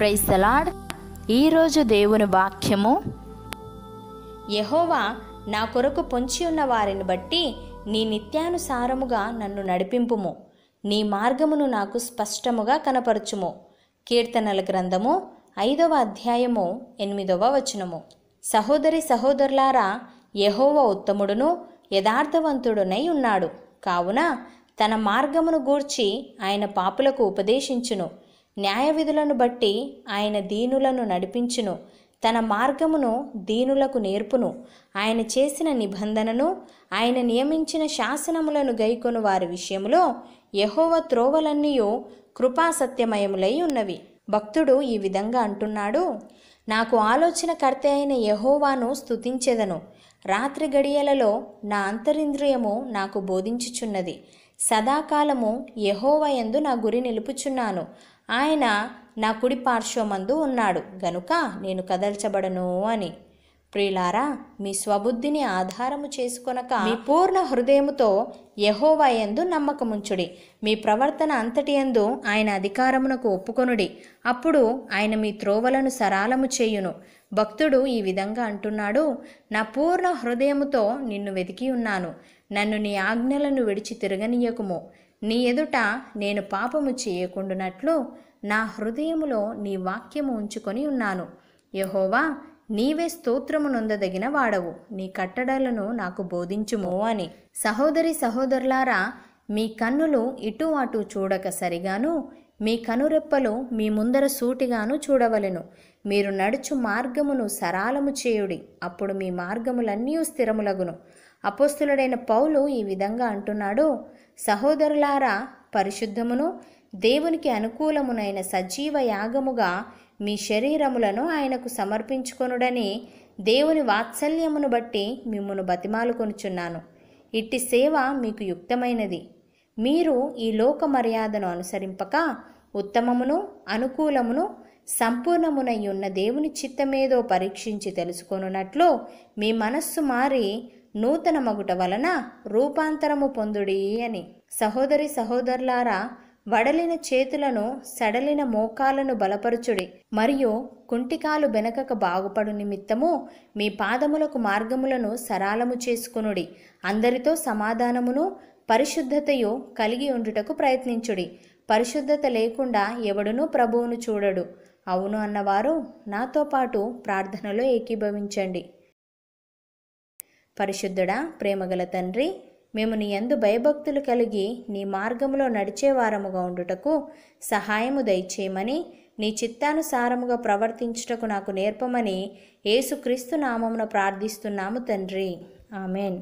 praise salad ఈరోజు దేవుని వాక్యము యహోవా నా కొరకు పొంచి ఉన్న వారిని బట్టి నీ నిత్యానుసారముగా నన్ను నడిపింపుము నీ మార్గమును నాకు స్పష్టముగా కనపరచుము కీర్తనల గ్రంథము ఐదవ అధ్యాయము ఎనిమిదవ వచనము సహోదరి సహోదరులారా యహోవ ఉత్తముడును యథార్థవంతుడునై ఉన్నాడు కావున తన మార్గమును గూర్చి ఆయన పాపులకు ఉపదేశించును న్యాయ విధులను బట్టి ఆయన దీనులను నడిపించును తన మార్గమును దీనులకు నేర్పును ఆయన చేసిన నిబంధనను ఆయన నియమించిన శాసనములను గైకొను వారి విషయంలో యహోవ త్రోవలన్నీయు కృపాసత్యమయములై ఉన్నవి భక్తుడు ఈ విధంగా అంటున్నాడు నాకు కర్త అయిన యహోవాను స్థుతించెదను రాత్రి గడియలలో నా అంతరింద్రియము నాకు బోధించుచున్నది సదాకాలము యహోవయందు నా గురి నిలుపుచున్నాను ఆయన నా కుడి పార్శ్వమందు ఉన్నాడు గనుక నేను కదల్చబడను అని ప్రియులారా మీ స్వబుద్ధిని ఆధారము చేసుకొనక మీ పూర్ణ హృదయముతో యహోవయందు నమ్మకముంచుడి మీ ప్రవర్తన అంతటి ఎందు ఆయన అధికారమునకు ఒప్పుకొనుడి అప్పుడు ఆయన మీ త్రోవలను సరాలము చేయును భక్తుడు ఈ విధంగా అంటున్నాడు నా పూర్ణ హృదయముతో నిన్ను వెతికి ఉన్నాను నన్ను నీ ఆజ్ఞలను విడిచి తిరగనీయకుము నీ ఎదుట నేను పాపము చేయకుండునట్లు నా హృదయములో నీ వాక్యము ఉంచుకొని ఉన్నాను యహోవా నీవే స్తోత్రము నొందదగిన వాడవు నీ కట్టడలను నాకు బోధించుమో అని సహోదరి సహోదరులారా మీ కన్నులు ఇటు అటు చూడక సరిగాను మీ కనురెప్పలు మీ ముందర సూటిగాను చూడవలెను మీరు నడుచు మార్గమును సరాలము చేయుడి అప్పుడు మీ మార్గములన్నీ స్థిరములగును అపోస్తులుడైన పౌలు ఈ విధంగా అంటున్నాడు సహోదరులారా పరిశుద్ధమును దేవునికి అనుకూలమునైన సజీవ యాగముగా మీ శరీరములను ఆయనకు సమర్పించుకొనుడని దేవుని వాత్సల్యమును బట్టి మిమ్మను బతిమాలుకొనుచున్నాను ఇట్టి సేవ మీకు యుక్తమైనది మీరు ఈ లోక మర్యాదను అనుసరింపక ఉత్తమమును అనుకూలమును సంపూర్ణమునై ఉన్న దేవుని చిత్తమేదో పరీక్షించి తెలుసుకొనున్నట్లు మీ మనస్సు మారి నూతన మగుట వలన రూపాంతరము పొందుడి అని సహోదరి సహోదరులారా వడలిన చేతులను సడలిన మోకాలను బలపరుచుడి మరియు కుంటికాలు బెనకక బాగుపడు నిమిత్తము మీ పాదములకు మార్గములను సరాలము చేసుకునుడి అందరితో సమాధానమును పరిశుద్ధతయు కలిగి ఉండుటకు ప్రయత్నించుడి పరిశుద్ధత లేకుండా ఎవడునూ ప్రభువును చూడడు అవును అన్నవారు నాతో పాటు ప్రార్థనలో ఏకీభవించండి పరిశుద్ధుడా ప్రేమగల తండ్రి మేము నీ అందు భయభక్తులు కలిగి నీ మార్గంలో నడిచేవారముగా ఉండుటకు సహాయము దయచేయమని నీ చిత్తానుసారముగా ప్రవర్తించుటకు నాకు నేర్పమని యేసుక్రీస్తు నామమున ప్రార్థిస్తున్నాము తండ్రి ఆమెన్